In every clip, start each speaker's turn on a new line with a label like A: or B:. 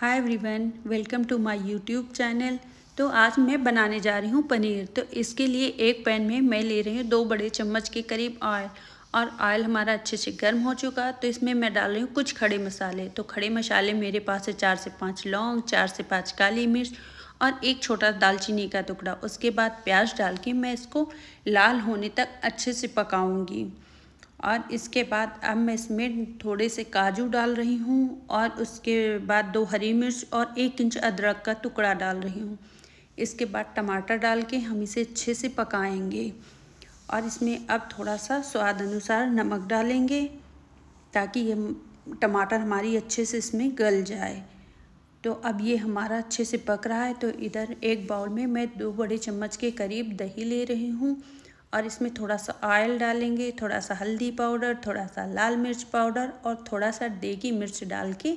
A: hi everyone welcome to my YouTube channel तो आज मैं बनाने जा रही हूँ पनीर तो इसके लिए एक पैन में मैं ले रही हूँ दो बड़े चम्मच के करीब ऑयल और ऑयल हमारा अच्छे से गर्म हो चुका तो इसमें मैं डाल रही हूँ कुछ खड़े मसाले तो खड़े मसाले मेरे पास है चार से पाँच लौंग चार से पाँच काली मिर्च और एक छोटा दालचीनी का टुकड़ा उसके बाद प्याज डाल के मैं इसको लाल होने तक अच्छे से पकाऊँगी और इसके बाद अब मैं इसमें थोड़े से काजू डाल रही हूँ और उसके बाद दो हरी मिर्च और एक इंच अदरक का टुकड़ा डाल रही हूँ इसके बाद टमाटर डाल के हम इसे अच्छे से पकाएंगे और इसमें अब थोड़ा सा स्वाद अनुसार नमक डालेंगे ताकि ये टमाटर हमारी अच्छे से इसमें गल जाए तो अब ये हमारा अच्छे से पक रहा है तो इधर एक बाउल में मैं दो बड़े चम्मच के करीब दही ले रही हूँ और इसमें थोड़ा सा ऑयल डालेंगे थोड़ा सा हल्दी पाउडर थोड़ा सा लाल मिर्च पाउडर और थोड़ा सा देगी मिर्च डाल के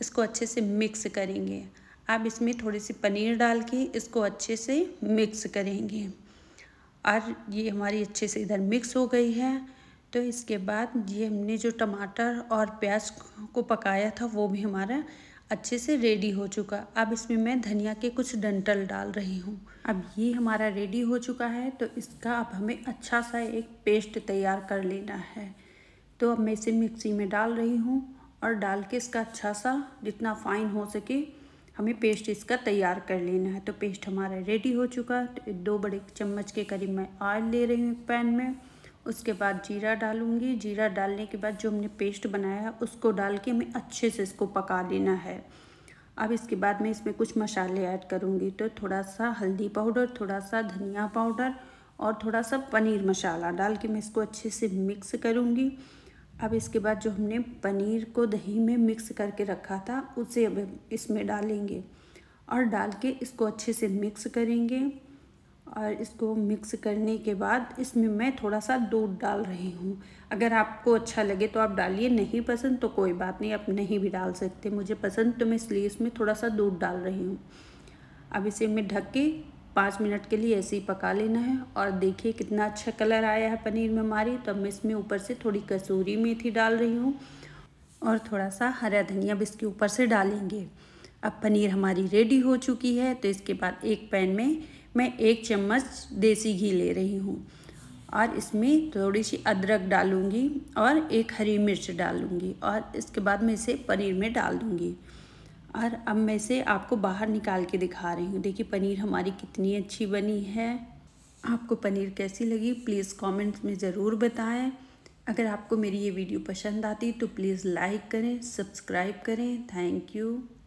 A: इसको अच्छे से मिक्स करेंगे आप इसमें थोड़ी सी पनीर डाल के इसको अच्छे से मिक्स करेंगे और ये हमारी अच्छे से इधर मिक्स हो गई है तो इसके बाद ये हमने जो टमाटर और प्याज को पकाया था वो भी हमारा अच्छे से रेडी हो चुका अब इसमें मैं धनिया के कुछ डंटल डाल रही हूँ अब ये हमारा रेडी हो चुका है तो इसका अब हमें अच्छा सा एक पेस्ट तैयार कर लेना है तो अब मैं इसे मिक्सी में डाल रही हूँ और डाल के इसका अच्छा सा जितना फाइन हो सके हमें पेस्ट इसका तैयार कर लेना है तो पेस्ट हमारा रेडी हो चुका तो दो बड़े चम्मच के करीब मैं ऑयल ले रही हूँ पैन में उसके बाद जीरा डालूंगी जीरा डालने के बाद जो हमने पेस्ट बनाया है उसको डाल के हमें अच्छे से इसको पका लेना है अब इसके बाद मैं इसमें कुछ मसाले ऐड करूँगी तो थोड़ा सा हल्दी पाउडर थोड़ा सा धनिया पाउडर और थोड़ा सा पनीर मसाला डाल के मैं इसको अच्छे से मिक्स करूँगी अब इसके बाद जो हमने पनीर को दही में मिक्स करके रखा था उसे अब इसमें डालेंगे और डाल के इसको अच्छे से मिक्स करेंगे और इसको मिक्स करने के बाद इसमें मैं थोड़ा सा दूध डाल रही हूँ अगर आपको अच्छा लगे तो आप डालिए नहीं पसंद तो कोई बात नहीं आप नहीं भी डाल सकते मुझे पसंद तो मैं इसलिए इसमें थोड़ा सा दूध डाल रही हूँ अब इसे मैं ढक के पाँच मिनट के लिए ऐसे ही पका लेना है और देखिए कितना अच्छा कलर आया है पनीर में हमारी तो मैं इसमें ऊपर से थोड़ी कसूरी मेथी डाल रही हूँ और थोड़ा सा हरा धनिया भी इसके ऊपर से डालेंगे अब पनीर हमारी रेडी हो चुकी है तो इसके बाद एक पैन में मैं एक चम्मच देसी घी ले रही हूँ और इसमें थोड़ी सी अदरक डालूँगी और एक हरी मिर्च डालूँगी और इसके बाद मैं इसे पनीर में डाल दूँगी और अब मैं इसे आपको बाहर निकाल के दिखा रही हूँ देखिए पनीर हमारी कितनी अच्छी बनी है आपको पनीर कैसी लगी प्लीज़ कमेंट्स में ज़रूर बताएं अगर आपको मेरी ये वीडियो पसंद आती तो प्लीज़ लाइक करें सब्सक्राइब करें थैंक यू